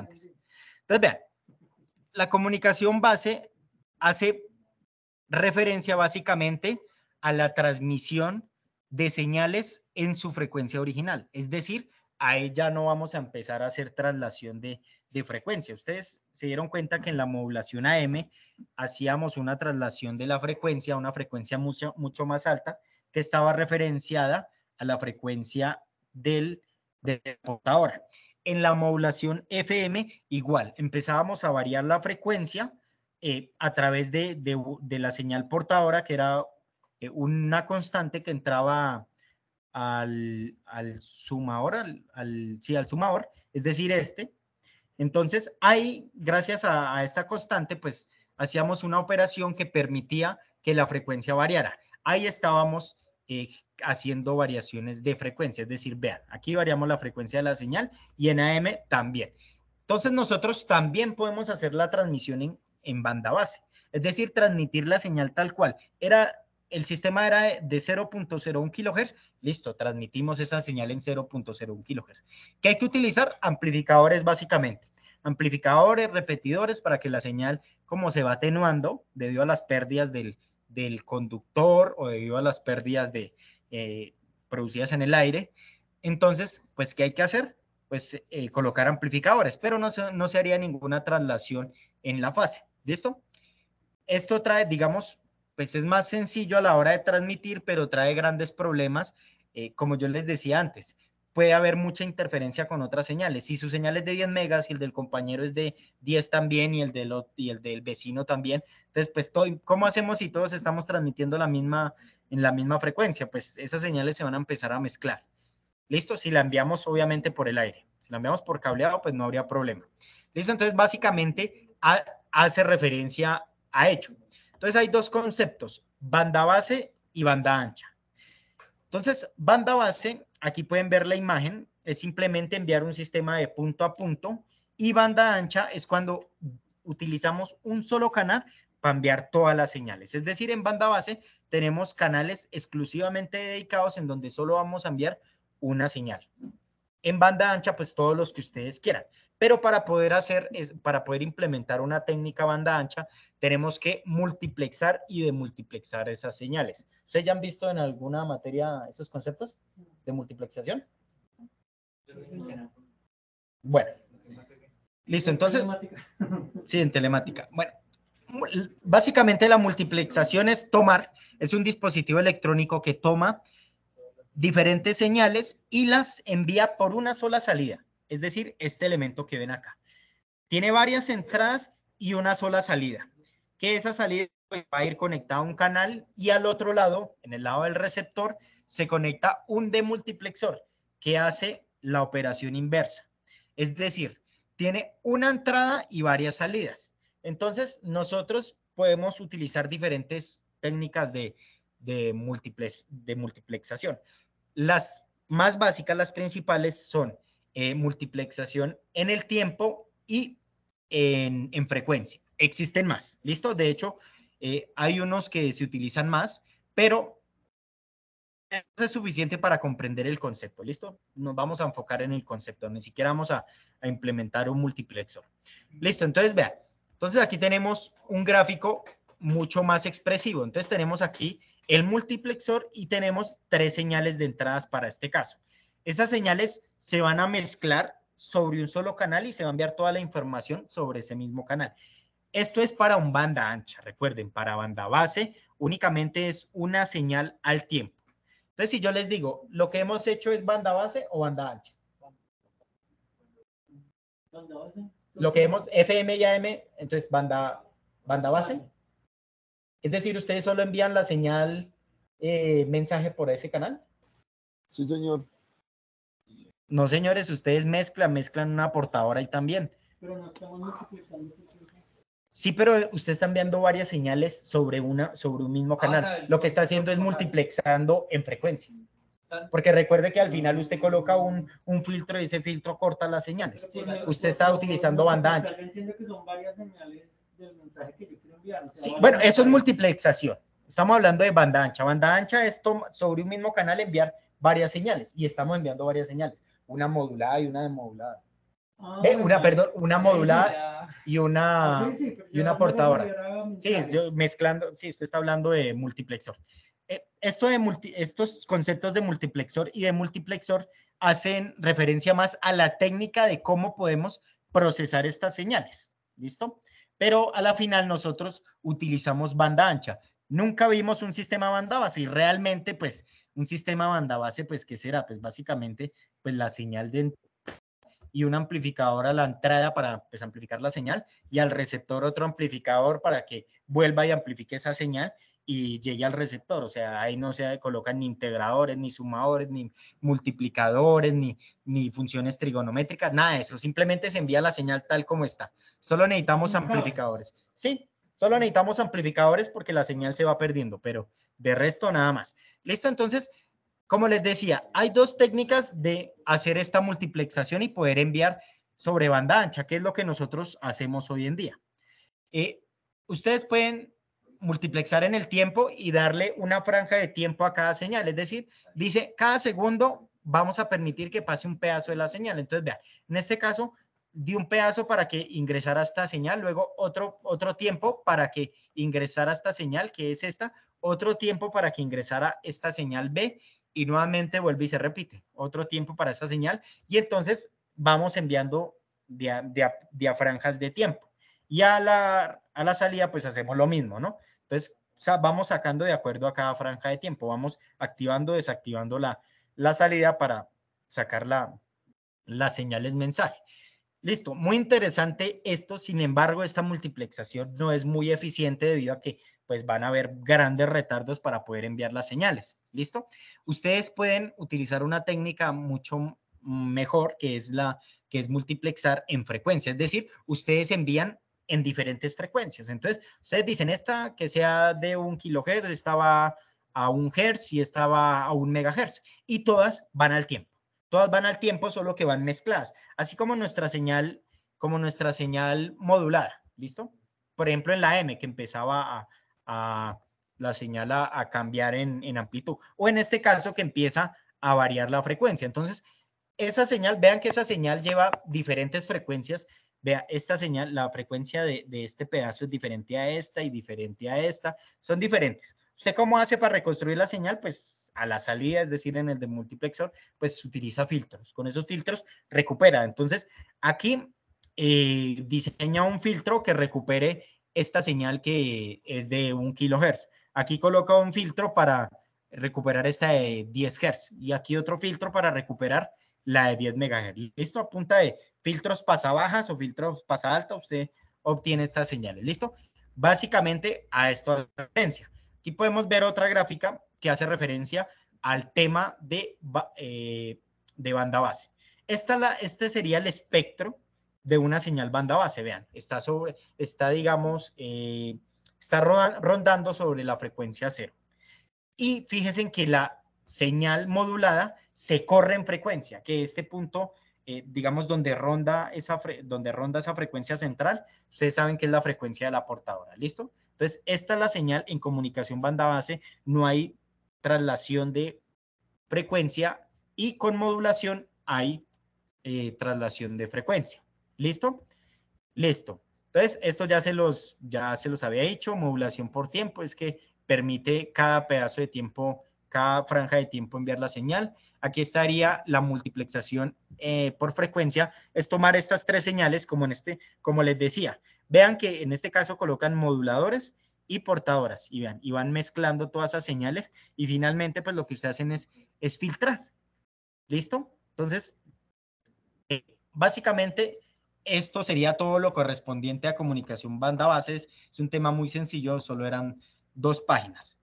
Entonces, vean, la comunicación base hace referencia básicamente a la transmisión de señales en su frecuencia original, es decir, a ella no vamos a empezar a hacer traslación de, frecuencia. Ustedes se dieron cuenta que en la modulación AM hacíamos una traslación de la frecuencia a una frecuencia mucho, más alta que estaba referenciada a la frecuencia del, del portador en la modulación FM, igual, empezábamos a variar la frecuencia eh, a través de, la señal portadora, que era eh, una constante que entraba al, sumador, al, sí, al sumador, es decir, este. Entonces, ahí, gracias a, a esta constante, pues hacíamos una operación que permitía que la frecuencia variara. Ahí estábamos eh, haciendo variaciones de frecuencia. Es decir, vean, aquí variamos la frecuencia de la señal y en AM también. Entonces nosotros también podemos hacer la transmisión en, banda base, es decir, transmitir la señal tal cual. Era el sistema era de 0.01 kilohertz. listo, transmitimos esa señal en 0.01 kHz. ¿Qué hay que utilizar? Amplificadores básicamente. Amplificadores, repetidores, para que la señal, como se va atenuando debido a las pérdidas del, del conductor o debido a las pérdidas de, eh, producidas en el aire. Entonces, pues, ¿qué hay que hacer? Pues eh, colocar amplificadores, pero no se, haría ninguna traslación en la fase. ¿Listo? Esto trae, digamos, pues es más sencillo a la hora de transmitir, pero trae grandes problemas, eh, como yo les decía antes puede haber mucha interferencia con otras señales. Si su señal es de 10 megas y el del compañero es de 10 también y el del, y el del vecino también, entonces, pues, ¿cómo hacemos si todos estamos transmitiendo la misma, en la misma frecuencia? Pues esas señales se van a empezar a mezclar. Listo, si la enviamos obviamente por el aire, si la enviamos por cableado, pues no habría problema. Listo, entonces básicamente hace referencia a hecho. Entonces hay dos conceptos, banda base y banda ancha. Entonces, banda base Aquí pueden ver la imagen, es simplemente enviar un sistema de punto a punto y banda ancha es cuando utilizamos un solo canal para enviar todas las señales. Es decir, en banda base tenemos canales exclusivamente dedicados en donde solo vamos a enviar una señal. En banda ancha, pues todos los que ustedes quieran. Pero para poder hacer, para poder implementar una técnica banda ancha, tenemos que multiplexar y demultiplexar esas señales. ¿Ustedes ya han visto en alguna materia esos conceptos? de multiplexación. Bueno, listo, entonces, sí, en telemática. Bueno, básicamente la multiplexación es tomar, es un dispositivo electrónico que toma diferentes señales y las envía por una sola salida, es decir, este elemento que ven acá. Tiene varias entradas y una sola salida, que esa salida pues, va a ir conectado a un canal y al otro lado, en el lado del receptor, se conecta un demultiplexor que hace la operación inversa. Es decir, tiene una entrada y varias salidas. Entonces, nosotros podemos utilizar diferentes técnicas de, de multiplexación. Las más básicas, las principales son eh, multiplexación en el tiempo y en, en frecuencia. Existen más, ¿listo? De hecho, eh, hay unos que se utilizan más, pero es suficiente para comprender el concepto, ¿listo? Nos vamos a enfocar en el concepto, ni siquiera vamos a, implementar un multiplexor. Listo, entonces vean, entonces aquí tenemos un gráfico mucho más expresivo. Entonces tenemos aquí el multiplexor y tenemos tres señales de entradas para este caso. Esas señales se van a mezclar sobre un solo canal y se va a enviar toda la información sobre ese mismo canal. Esto es para un banda ancha, recuerden, para banda base únicamente es una señal al tiempo. Entonces, si yo les digo, lo que hemos hecho es banda base o banda ancha. Banda base. Lo que hemos, FM y AM, entonces banda, banda base. Es decir, ustedes solo envían la señal eh, mensaje por ese canal. Sí, señor. No, señores, ustedes mezclan, mezclan una portadora y también. Pero no estamos Sí, pero eh, usted está enviando varias señales sobre, una, sobre un mismo ah, canal. Lo que está haciendo es multiplexando en frecuencia. Porque recuerde que al final usted coloca un, filtro y ese filtro corta las señales. Pues, usted está utilizando banda ancha. Yo entiendo que son varias señales del mensaje que yo quiero enviar. bueno, eso es multiplexación. Estamos hablando de banda ancha. Banda ancha es sobre un mismo canal enviar varias señales y estamos enviando varias señales, una modulada y una demodulada. Ah, eh, una, perdón, una modulada y una, ah, y una portadora. Sí, yo mezclando, sí, usted está hablando de multiplexor. Eh, esto de multi, estos conceptos de multiplexor y de multiplexor hacen referencia más a la técnica de cómo podemos procesar estas señales, ¿listo? Pero a la final nosotros utilizamos banda ancha. Nunca vimos un sistema banda base y realmente pues un sistema banda base pues ¿qué será? Pues básicamente pues la señal de y un amplificador a la entrada para desamplificar pues, la señal y al receptor otro amplificador para que vuelva y amplifique esa señal y llegue al receptor. O sea, ahí no se colocan ni integradores, ni sumadores, ni multiplicadores, ni, ni funciones trigonométricas, nada de eso. Simplemente se envía la señal tal como está. Solo necesitamos amplificadores. Sí, solo necesitamos amplificadores porque la señal se va perdiendo, pero de resto nada más. Listo, entonces como les decía, hay dos técnicas de hacer esta multiplexación y poder enviar sobre banda ancha, que es lo que nosotros hacemos hoy en día. Eh, ustedes pueden multiplexar en el tiempo y darle una franja de tiempo a cada señal. Es decir, dice, cada segundo vamos a permitir que pase un pedazo de la señal. Entonces, vean, en este caso, di un pedazo para que ingresara esta señal, luego otro, otro tiempo para que ingresara esta señal, que es esta, otro tiempo para que ingresara esta señal B, y nuevamente vuelve y se repite. Otro tiempo para esta señal y entonces vamos enviando dia, dia, diafranjas de tiempo. Y a la, salida pues hacemos lo mismo, ¿no? Entonces vamos sacando de acuerdo a cada franja de tiempo, vamos activando, desactivando la, la salida para sacar la, las señales mensaje. Listo, muy interesante esto, sin embargo, esta multiplexación no es muy eficiente debido a que pues van a haber grandes retardos para poder enviar las señales, ¿listo? Ustedes pueden utilizar una técnica mucho mejor que es la que es multiplexar en frecuencia, es decir, ustedes envían en diferentes frecuencias. Entonces, ustedes dicen esta que sea de un kilohertz, estaba a un hertz y estaba a un megahertz y todas van al tiempo. Todas van al tiempo, solo que van mezcladas, así como nuestra señal, como nuestra señal modulada, ¿listo? Por ejemplo, en la M, que empezaba a, la señal a, cambiar en, en, amplitud, o en este caso que empieza a variar la frecuencia. Entonces, esa señal, vean que esa señal lleva diferentes frecuencias vea, esta señal, la frecuencia de, este pedazo es diferente a esta y diferente a esta, son diferentes. ¿Usted cómo hace para reconstruir la señal? Pues a la salida, es decir, en el de multiplexor, pues utiliza filtros. Con esos filtros recupera. Entonces, aquí eh, diseña un filtro que recupere esta señal que es de 1 kilohertz. Aquí coloca un filtro para recuperar esta de 10 hertz y aquí otro filtro para recuperar la de 10 MHz. Listo, apunta de filtros pasa bajas o filtros pasa alta, usted obtiene estas señales. Listo, básicamente a esto hace referencia. Aquí podemos ver otra gráfica que hace referencia al tema de, eh, de banda base. Esta la, este sería el espectro de una señal banda base, vean, está sobre, está digamos, eh, está rondando sobre la frecuencia cero. Y fíjense que la señal modulada se corre en frecuencia, que este punto, eh, digamos, donde ronda, esa donde ronda esa frecuencia central, ustedes saben que es la frecuencia de la portadora, ¿listo? Entonces, esta es la señal en comunicación banda base, no hay traslación de frecuencia y con modulación hay eh, traslación de frecuencia, ¿listo? Listo. Entonces, esto ya se, los, ya se los había hecho, modulación por tiempo, es que permite cada pedazo de tiempo cada franja de tiempo enviar la señal. Aquí estaría la multiplexación eh, por frecuencia, es tomar estas tres señales como en este, como les decía. Vean que en este caso colocan moduladores y portadoras y vean, y van mezclando todas esas señales y finalmente pues lo que ustedes hacen es, es filtrar. ¿Listo? Entonces, eh, básicamente esto sería todo lo correspondiente a comunicación banda bases. Es un tema muy sencillo, solo eran dos páginas.